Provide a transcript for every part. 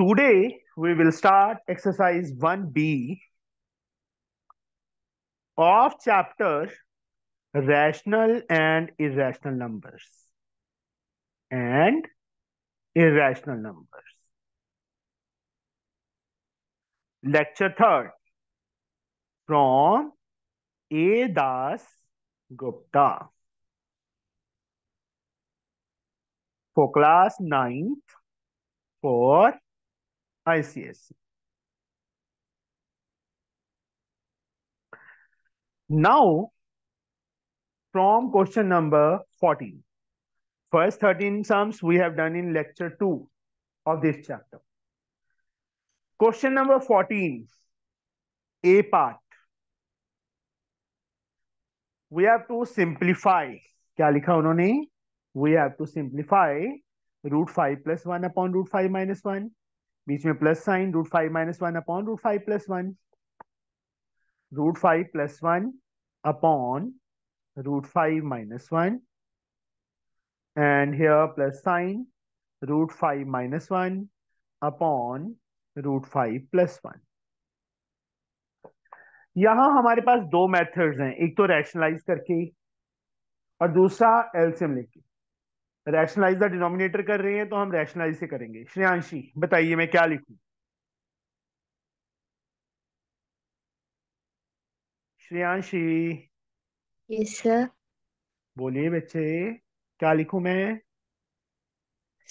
Today, we will start exercise 1b of chapter rational and irrational numbers and irrational numbers. Lecture 3rd from A. Das Gupta for class 9th for ICSC. Now, from question number 14, first 13 sums we have done in lecture 2 of this chapter. Question number 14, A part. We have to simplify. क्या लिखा उन्होंने? We have to simplify root 5 plus 1 upon root 5 minus 1. बीच में plus sign root five minus one upon root five plus one root five plus one upon root five minus one and here plus sign root five minus one upon root five plus one यहां हमारे पास दो methods हैं एक तो rationalise करके और दूसरा एल्सियम लेके रैशनलाइज द डिनोमिनेटर कर रहे हैं तो हम रैशनलाइज से करेंगे श्रेयांशी बताइए मैं क्या लिखूं श्रेयांशी yes, बोलिए बच्चे क्या लिखूं मैं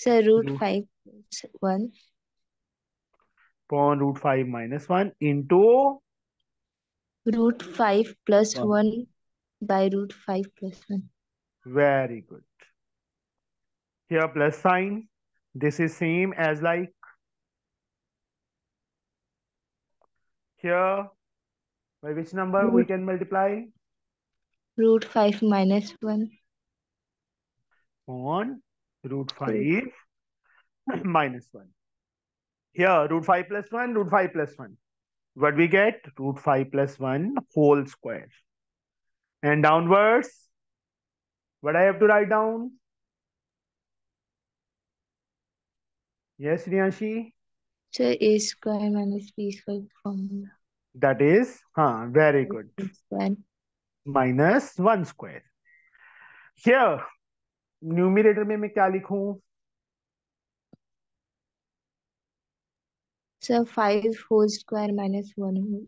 sir root five upon root five minus one into root five plus one by root five plus one very good here plus sign. This is same as like here by which number root. we can multiply? Root 5 minus 1. On root 5 minus 1. Here root 5 plus 1, root 5 plus 1. What we get? Root 5 plus 1 whole square. And downwards, what I have to write down? Yes, Riyanshi? So a square minus b square formula. That is, huh, very good. Square. Minus one square. Here, numerator में मैं क्या लिखूं So five whole square minus one whole.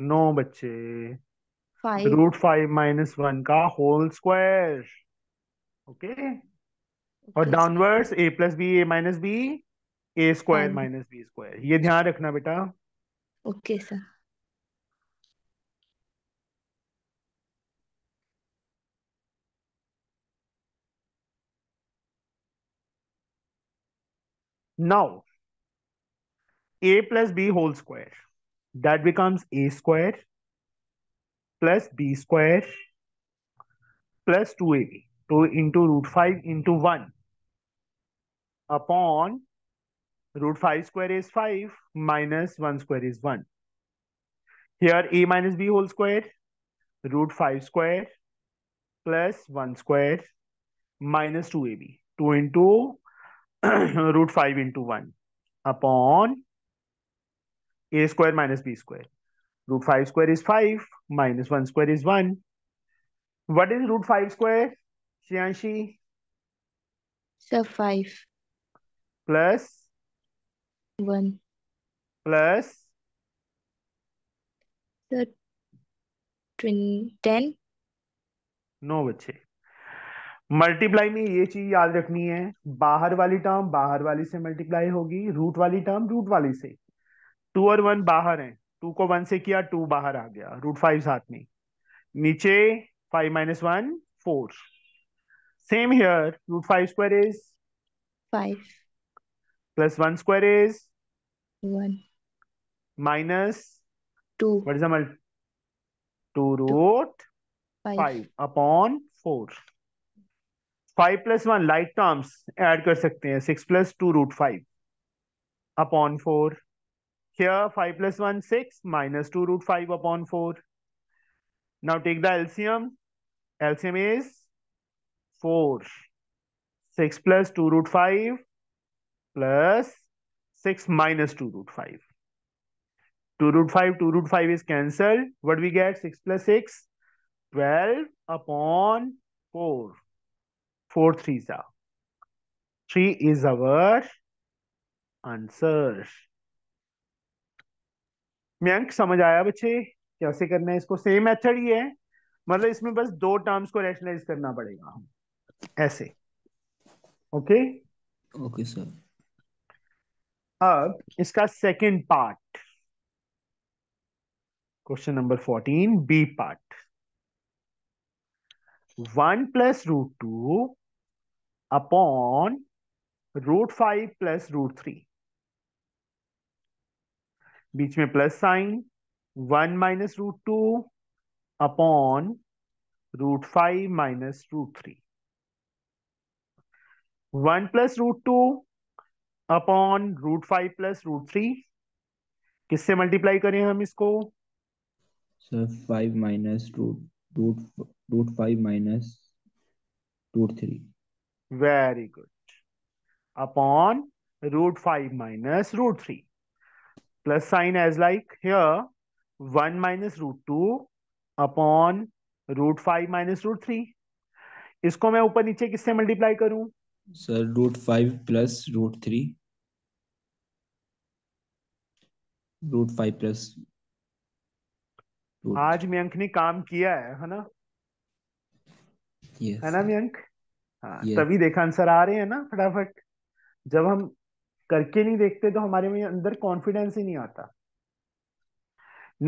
No, बच्चे Five. Root five minus one का whole square. okay? और downwards a plus b a minus B a square minus b square ये ध्यान रखना बेटा okay sir now a plus b whole square that becomes a square plus B square plus two A b 2 into root 5 into 1 upon root 5 square is 5 minus 1 square is 1. Here a minus b whole square root 5 square plus 1 square minus 2ab. 2 into root 5 into 1 upon a square minus b square. Root 5 square is 5 minus 1 square is 1. What is root 5 square? Shianshi? So five. Plus? One. Plus? Sir, 10. No बच्चे multiply में ये चीज याद रखनी है बाहर वाली term बाहर वाली से मल्टीप्लाई होगी रूट वाली टर्म रूट वाली से टू और वन बाहर है टू को वन से किया टू बाहर आ गया रूट फाइव साथ में नीचे five minus one four Same here. Root 5 square is? 5. Plus 1 square is? 1. Minus? 2. What is the multiple? 2 root? 5. 5 upon 4. 5 plus 1 like terms add कर सकते 6 plus 2 root 5 upon 4. Here 5 plus 1 6 minus 2 root 5 upon 4. Now take the LCM. LCM is four six plus two root five plus six minus two root five two root five two root five is cancel what we get six plus six twelve upon four four three सा three is our answer Mayank समझ आया बच्चे कैसे करना है इसको same method ही है मतलब इसमें बस दो टर्म्स को रैशनलाइज करना पड़ेगा हम ऐसे ओके ओके सर अब इसका second part question number fourteen b part one plus root two upon root five plus root three बीच में plus sign one minus root two upon root five minus root three one plus root two upon root five plus root three किससे multiply करें हम इसको sir five minus root root root five minus root three very good upon root five minus root three plus sign as like here one minus root two upon root five minus root three इसको मैं ऊपर नीचे किससे multiply करूं sir root five plus root three root five plus आज मयंक ने काम किया है है ना yes, है ना मयंक हाँ yes. तभी देखा आंसर आ रहे हैं ना फटाफट जब हम करके नहीं देखते तो हमारे में अंदर कॉन्फिडेंस ही नहीं आता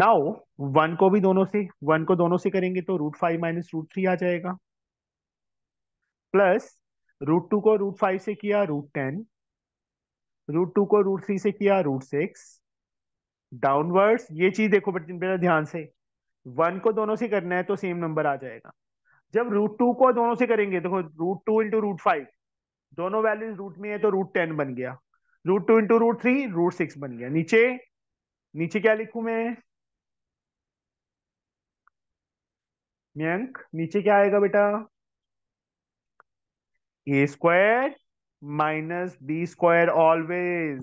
नाउ वन को भी दोनों से वन को दोनों से करेंगे तो root five minus root three आ जाएगा प्लस रूट टू को रूट फाइव से किया रूट टेन रूट टू को रूट थ्री से किया रूट सिक्स डाउनवर्ड्स ये चीज देखो बेटा ध्यान से वन को दोनों से करना है तो सेम नंबर आ जाएगा जब रूट टू को दोनों से करेंगे देखो root two into root five दोनों वैल्यूज रूट में है तो रूट टेन बन गया root two into root three root six बन गया नीचे नीचे क्या लिखू मैं मयंक नीचे क्या आएगा बेटा a square minus b square always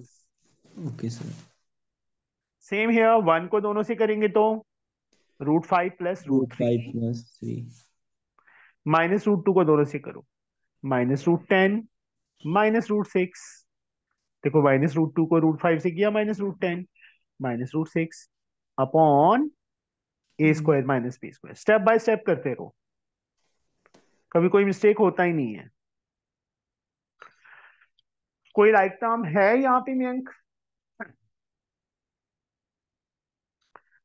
okay sir same है वन को दोनों से करेंगे तो root five plus root five plus three minus root two को दोनों से करो minus root ten minus root six देखो माइनस रूट टू को रूट फाइव से किया minus root ten minus root six upon a square minus b square step by step करते रहो कभी कोई मिस्टेक होता ही नहीं है कोई राइट टर्म है यहाँ पे मयंक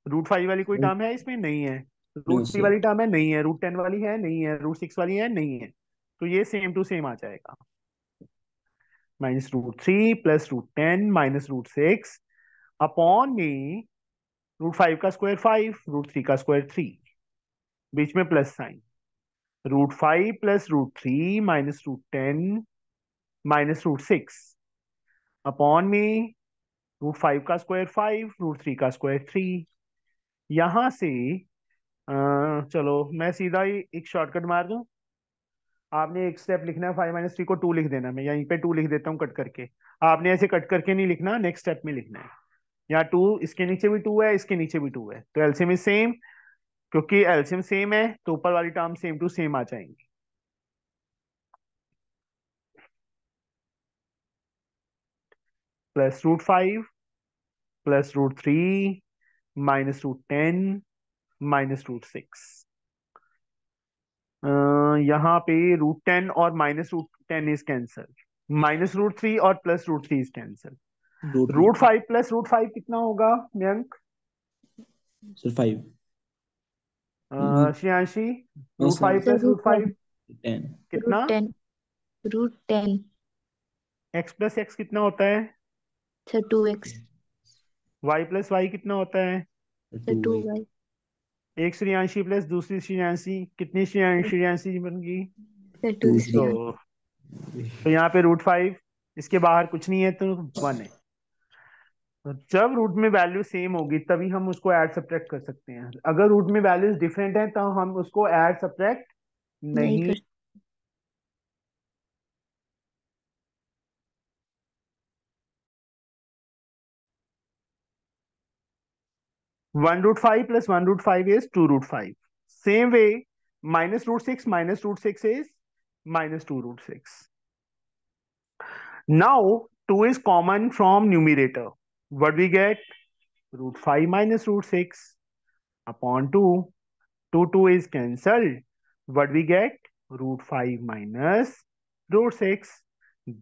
रूट फाइव वाली कोई टर्म है इसमें नहीं है रूट थ्री वाली टर्म है नहीं है रूट टेन वाली है नहीं है रूट सिक्स वाली है नहीं है तो ये सेम टू सेम आ जाएगा minus root three plus root ten minus root six upon में रूट फाइव का स्क्वायर फाइव रूट थ्री का स्क्वायर थ्री बीच में plus sign root five plus root three minus root ten minus root six upon में root five का square five root three का square three यहां से आ, चलो मैं सीधा ही एक शॉर्टकट मार दू आपने एक स्टेप लिखना है फाइव माइनस थ्री को टू लिख देना मैं यहीं पे टू लिख देता हूँ कट करके आपने ऐसे कट करके नहीं लिखना नेक्स्ट स्टेप में लिखना है यहाँ टू इसके नीचे भी टू है इसके नीचे भी टू है तो एल्सियम इज सेम क्योंकि एल्सियम सेम है तो ऊपर वाली टर्म सेम टू सेम आ जाएंगे plus root five plus root three minus root ten minus root six यहाँ पे रूट टेन और minus root ten is cancel minus root three और plus root three is cancel root five plus root five कितना होगा Mayank sir five root five plus root five कितना root ten x plus x कितना होता है sir two x y plus Y कितना होता है सर टू वाई एक श्रेयांशी प्लस दूसरी श्रेयांशी कितनी श्रेयांशी बन गई सर टू तो, तो यहाँ पे रूट फाइव इसके बाहर कुछ नहीं है तो वन है तो जब रूट में वैल्यू सेम होगी तभी हम उसको ऐड सब्ट्रैक्ट कर सकते हैं अगर रूट में वैल्यूज डिफरेंट हैं तो हम उसको ऐड सब्ट्रैक्ट नहीं, नहीं one root five plus one root five is two root five same way minus root six minus root six is minus two root six now two is common from numerator what we get root five minus root six upon two two two is cancel what we get root five minus root six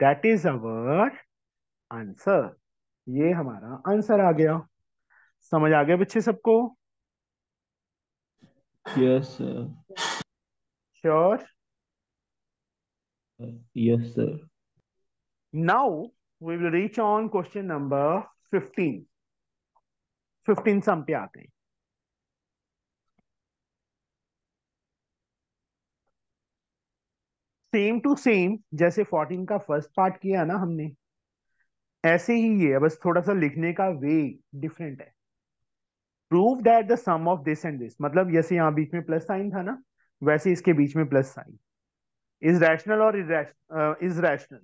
that is our answer ये हमारा answer आ गया समझ आ गया बच्चे सबको yes sir sure yes sir now we will reach on question number fifteen fifteen sum पे आते हैं सेम टू सेम जैसे फोर्टीन का फर्स्ट पार्ट किया ना हमने ऐसे ही ये बस थोड़ा सा लिखने का वे डिफरेंट है prove that the sum of this and this मतलब जैसे यहाँ बीच में प्लस साइन था ना वैसे इसके बीच में प्लस साइन इज रैशनल और इज रैशनल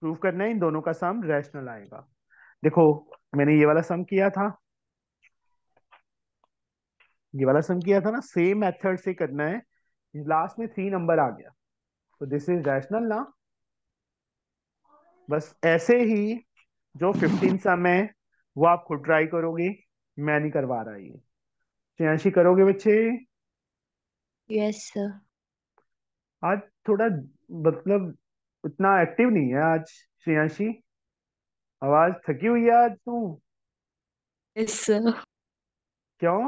प्रूव करना है इन दोनों का सम रैशनल आएगा देखो मैंने ये वाला सम किया था ये वाला सम किया था ना सेम मेथड से करना है लास्ट में थ्री नंबर आ गया तो दिस इज रैशनल ना बस ऐसे ही जो फिफ्टीन सम है वो आप खुद ट्राई करोगे मैं नहीं करवा रहा ये श्रेयांशी करोगे बच्चे यस सर आज थोड़ा मतलब उतना एक्टिव नहीं है आज श्रेयांशी आवाज थकी हुई है आज तू यस सर क्यों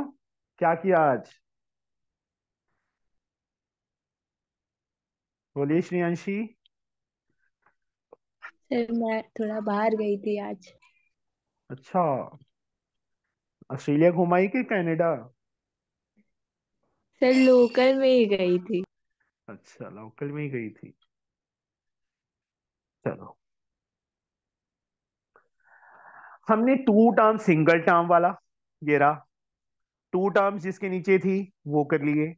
क्या किया आज बोलिए श्रियांशी सर मैं थोड़ा बाहर गई थी आज अच्छा ऑस्ट्रेलिया घुमाई कि कनाडा सर लोकल में ही गई थी अच्छा लोकल में ही गई थी चलो हमने टू टर्म सिंगल टर्म वाला ये रहा टू टर्म्स जिसके नीचे थी वो कर लिए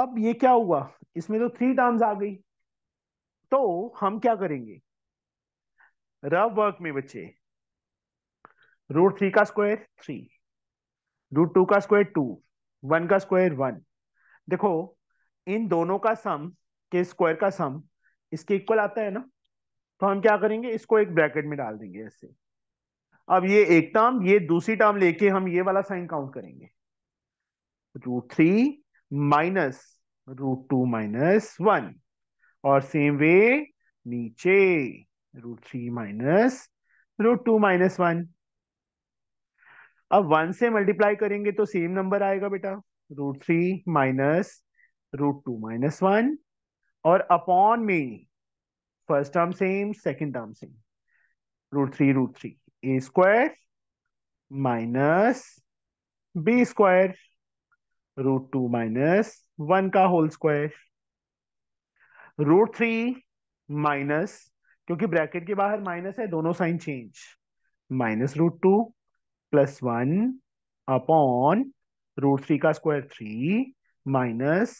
अब ये क्या हुआ इसमें तो थ्री टर्म्स आ गई तो हम क्या करेंगे रफ वर्क में बच्चे रूट थ्री का स्क्वायर थ्री रूट टू का स्क्वायर टू वन का स्क्वायर वन देखो इन दोनों का सम के स्क्वायर का सम इसके इक्वल आता है ना तो हम क्या करेंगे इसको एक ब्रैकेट में डाल देंगे ऐसे अब ये एक टर्म ये दूसरी टर्म लेके हम ये वाला साइन काउंट करेंगे root three minus root two minus one और सेम वे नीचे root three minus root two minus one अब वन से मल्टीप्लाई करेंगे तो सेम नंबर आएगा बेटा root three minus root two minus one और अपॉन में first term same second term same root three root three a square minus b square root two minus one का whole square root three minus क्योंकि bracket के बाहर minus है दोनों sign change minus root two plus one upon root three का square three minus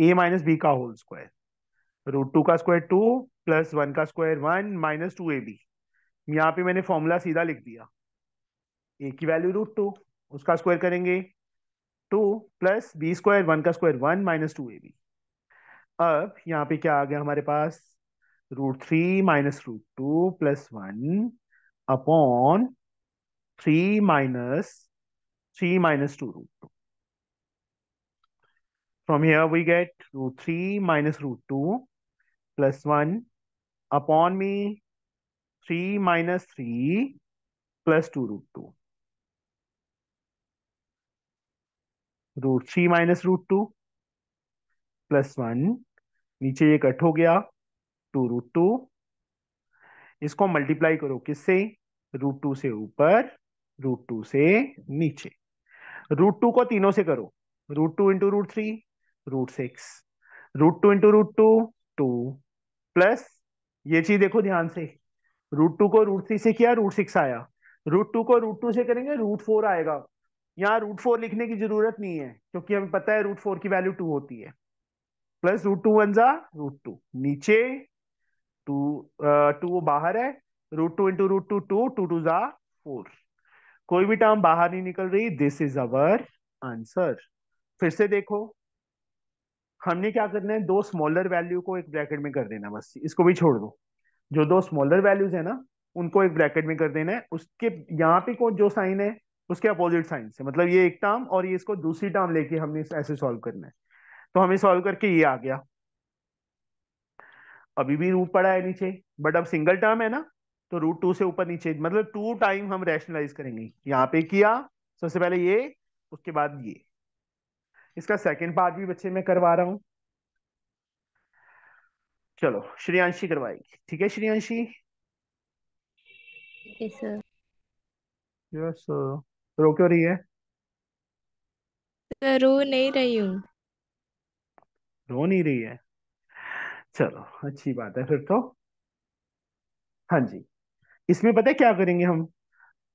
a minus b का whole square root two का square two plus one का square one minus two ए b यहाँ पे मैंने फॉर्मूला सीधा लिख दिया ए की वैल्यू रूट टू उसका स्क्वायर करेंगे two plus B square one का स्क्वायर वन माइनस टू ए बी अब यहाँ पे क्या आ गया हमारे पास root three minus root two plus one upon three minus three minus two root two from here we get root three minus root two plus one upon मी three minus three plus two root two root three minus root two plus one नीचे ये cut हो गया two root two इसको multiply करो किससे root two से ऊपर रूट टू से नीचे रूट टू को तीनों से करो root two into root three root six root two into root two two plus ये चीज देखो ध्यान से रूट टू को रूट थ्री से किया रूट सिक्स आया रूट टू को रूट टू से करेंगे रूट फोर आएगा यहाँ रूट फोर लिखने की जरूरत नहीं है क्योंकि हमें पता है रूट फोर की वैल्यू टू होती है प्लस रूट टू वन जा रूट टू नीचे टू टू बाहर है root two into root two two two two जा फोर कोई भी टर्म बाहर नहीं निकल रही दिस इज अवर आंसर फिर से देखो हमने क्या करना है दो स्मॉलर वैल्यू को एक ब्रैकेट में कर देना बस इसको भी छोड़ दो जो दो स्मॉलर वैल्यूज है ना उनको एक ब्रैकेट में कर देना है उसके यहाँ पे कौन जो साइन है उसके अपोजिट साइन से मतलब ये एक टर्म और ये इसको दूसरी टर्म लेके हमने ऐसे सॉल्व करना है तो हमें सॉल्व करके ये आ गया अभी भी रूप पड़ा है नीचे बट अब सिंगल टर्म है ना तो रूट टू से ऊपर नीचे मतलब टू टाइम हम रैशनलाइज करेंगे यहाँ पे किया सबसे पहले ये उसके बाद ये इसका सेकंड पार्ट भी बच्चे मैं करवा रहा हूं चलो श्रेयांशी करवाएगी ठीक है श्रेयांशी यस रो क्यों रही है रो नहीं रही हूँ रो नहीं रही है चलो अच्छी बात है फिर तो हाँ जी इसमें पता है क्या करेंगे हम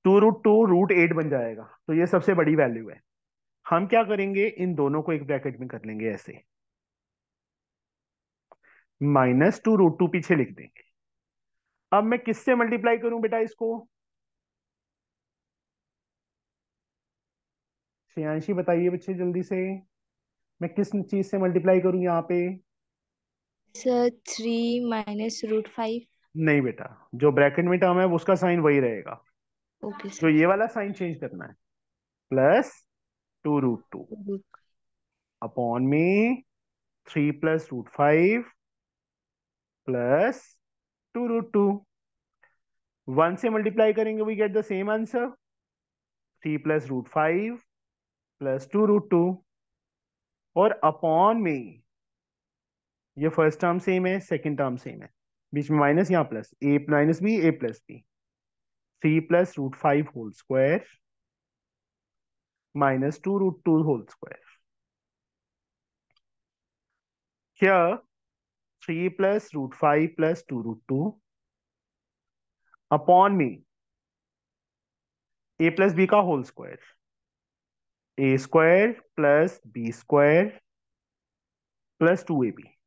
two root two root eight बन जाएगा तो ये सबसे बड़ी वैल्यू है हम क्या करेंगे इन दोनों को एक ब्रैकेट में कर लेंगे ऐसे माइनस टू रूट टू पीछे लिख देंगे अब मैं किससे मल्टीप्लाई करूं बेटा इसको श्रेयांशी बताइए बच्चे जल्दी से मैं किस चीज से मल्टीप्लाई करूं यहाँ पे sir three minus root five नहीं बेटा जो ब्रैकेट में टर्म है उसका साइन वही रहेगा ओके okay, तो ये वाला साइन चेंज करना है plus two root two upon में three plus root five plus two root two one से मल्टीप्लाई करेंगे we get the same answer three plus root five plus two root two और upon में ये first term same है second term same है बीच में माइनस यहाँ plus A minus B A plus B three plus root five whole square minus two root two whole square क्या three plus root five plus two root two upon मी A plus B का whole square A square plus B square plus two A B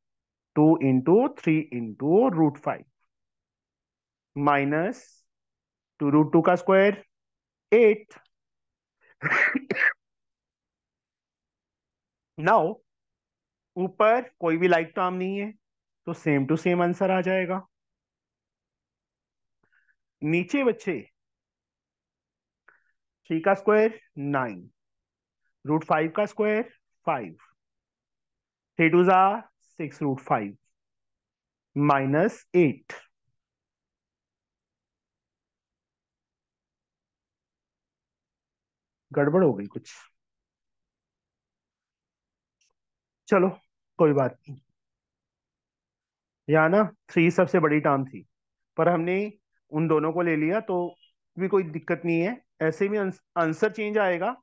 two into three into root five minus two root two का square eight now ऊपर कोई भी like term नहीं है तो same to same answer आ जाएगा नीचे बच्चे थ्री का स्क्वायर नाइन रूट फाइव का स्क्वायर फाइव थ्री टू जार 6 root 5 minus 8. गड़बड़ हो गई कुछ चलो कोई बात नहीं या ना थ्री सबसे बड़ी टर्म थी पर हमने उन दोनों को ले लिया तो भी कोई दिक्कत नहीं है ऐसे भी आंसर चेंज आएगा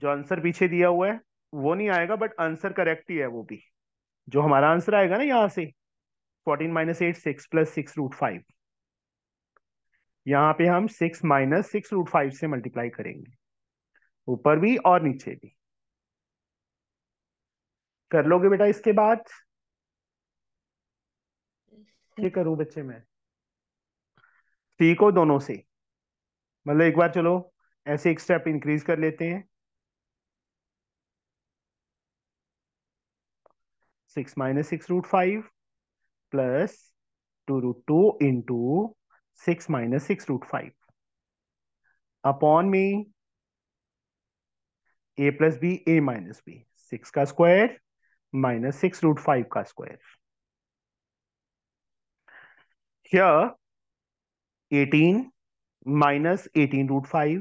जो आंसर पीछे दिया हुआ है वो नहीं आएगा बट आंसर करेक्ट ही है वो भी जो हमारा आंसर आएगा ना यहाँ से fourteen minus eight six plus six root five यहाँ पे हम six minus six root five से मल्टीप्लाई करेंगे ऊपर भी और नीचे भी कर लोगे बेटा इसके बाद ये करूं बच्चे मैं सी को दोनों से मतलब एक बार चलो ऐसे एक स्टेप इंक्रीज कर लेते हैं six minus six root five plus two root two into six minus six root five. upon me, a plus b a minus b six का square minus six root five का square. here eighteen minus eighteen root five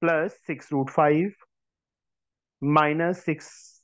plus six root five minus six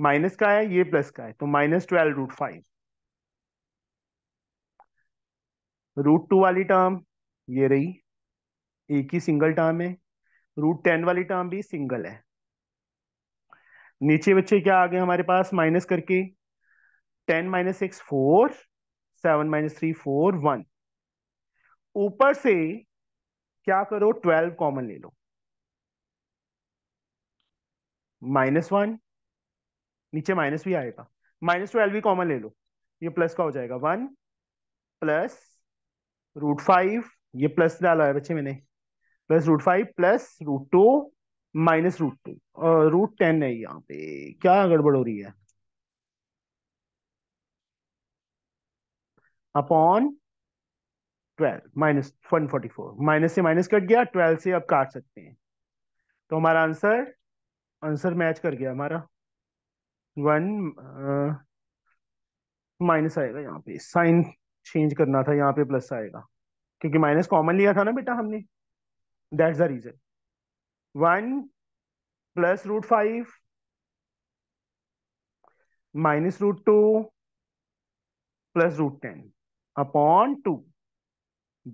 minus का है ये plus का है तो minus twelve root five root two वाली term ये रही एक ही सिंगल टर्म है रूट टेन वाली टर्म भी सिंगल है नीचे बच्चे क्या आ गए हमारे पास माइनस करके ten minus six four seven minus three four one ऊपर से क्या करो ट्वेल्व कॉमन ले लो माइनस वन नीचे माइनस भी आएगा माइनस ट्वेल्व भी कॉमन ले लो ये प्लस का हो जाएगा वन प्लस रूट फाइव ये प्लस डाला है बच्चे मैंने plus root five plus root two minus root two root ten है यहाँ पे क्या गड़बड़ हो रही है upon twelve minus one forty four minus से माइनस कट गया ट्वेल्व से आप काट सकते हैं तो हमारा आंसर आंसर मैच कर गया हमारा वन माइनस आएगा यहाँ पे साइन चेंज करना था यहाँ पे प्लस आएगा क्योंकि माइनस कॉमन लिया था ना बेटा हमने that's the reason one plus root five minus root two plus root ten upon two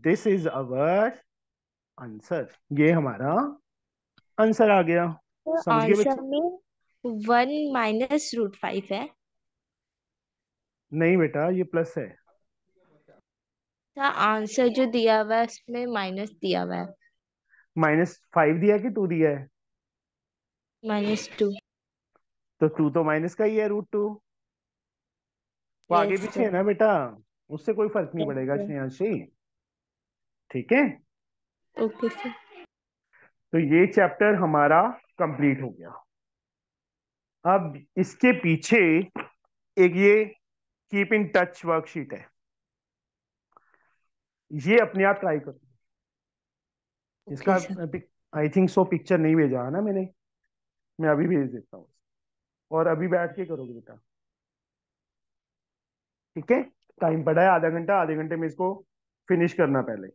this is our answer ये हमारा आंसर आ गया समझ तो गए बच्चे वन माइनस रूट फाइव है नहीं बेटा ये प्लस है आंसर जो दिया हुआ है उसमें माइनस दिया हुआ है माइनस फाइव दिया कि टू दिया है माइनस टू तो टू तो माइनस का ही है रूट टू वो तो आगे पीछे है ना बेटा उससे कोई फर्क नहीं पड़ेगा श्रेयांशी ठीक है ओके सर तो ये चैप्टर हमारा कंप्लीट हो गया अब इसके पीछे एक ये कीप इन टच वर्कशीट है ये अपने आप ट्राई करो इसका आई थिंक सो पिक्चर नहीं भेजा है ना मैंने मैं अभी भेज देता हूँ और अभी बैठ के करोगे बेटा ठीक है टाइम पड़ा है आधा घंटा आधे घंटे में इसको फिनिश करना पहले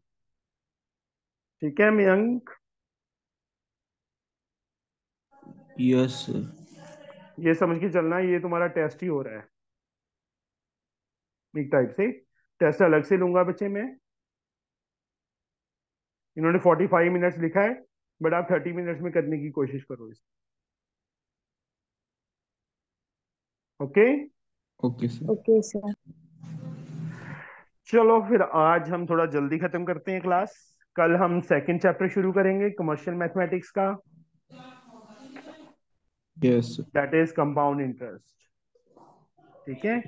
ठीक है मयंक यस yes, ये समझ के चलना है ये तुम्हारा टेस्ट ही हो रहा है एक टाइप से टेस्ट अलग से लूंगा बच्चे मैं इन्होंने फोर्टी फाइव मिनट्स लिखा है बट आप थर्टी मिनट्स में करने की कोशिश करो इस okay okay sir okay sir चलो फिर आज हम थोड़ा जल्दी खत्म करते हैं क्लास कल हम सेकंड चैप्टर शुरू करेंगे कमर्शियल मैथमेटिक्स का yes that is compound interest ठीक है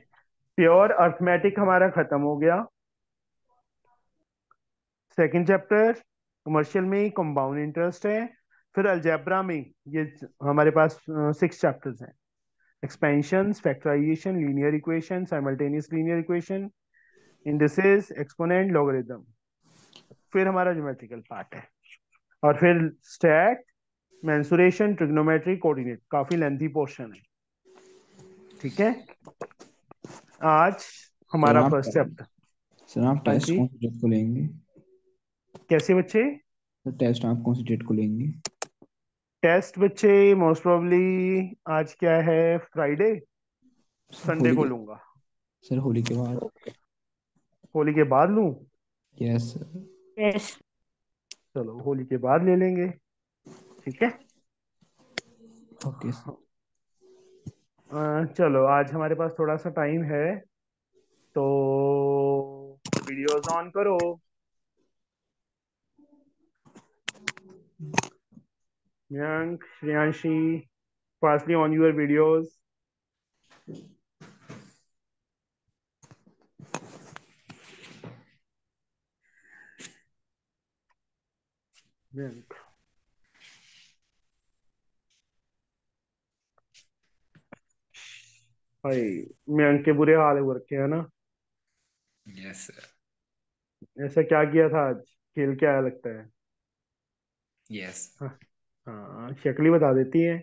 प्योर अर्थमेटिक हमारा खत्म हो गया सेकेंड चैप्टर कमर्शियल में कंपाउंड इंटरेस्ट है फिर अल्जेब्रा में ये हमारे पास सिक्स चैप्टर्स हैं expansion factorization linear equation simultaneous linear equation indices exponent logarithm फिर हमारा ज्योमेट्रिकल पार्ट है और फिर स्टैट मैंसुरेशन ट्रिग्नोमेट्री कोऑर्डिनेट काफी लेंथी पोर्शन है ठीक है आज हमारा फर्स्ट चैप्टर सर आप टेस्ट कौन सी डेट को लेंगे कैसे बच्चे सर टेस्ट आप कौन सी डेट को लेंगे टेस्ट बच्चे मोस्ट प्रोबेबली आज क्या है फ्राइडे संडे को लूंगा सर होली के बाद होली के बाद लूं यस सर यस चलो होली के बाद ले लेंगे ठीक है ओके सर चलो आज हमारे पास थोड़ा सा टाइम है तो वीडियोस ऑन करो Yank, Shriyanshi, fastly on your videos. Yank. भाई मेंग के बुरे हाल हो रखे है ना यस सर ऐसा क्या किया था आज खेल के आया लगता है यस हाँ हाँ शक्ल बता देती है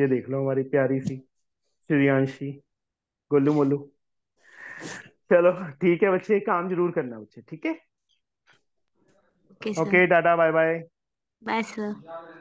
ये देख लो हमारी प्यारी सी श्रियांशी गोलू मोलू चलो ठीक है बच्चे काम जरूर करना बच्चे ठीक है ओके okay, टाटा बाय बाय बाय सर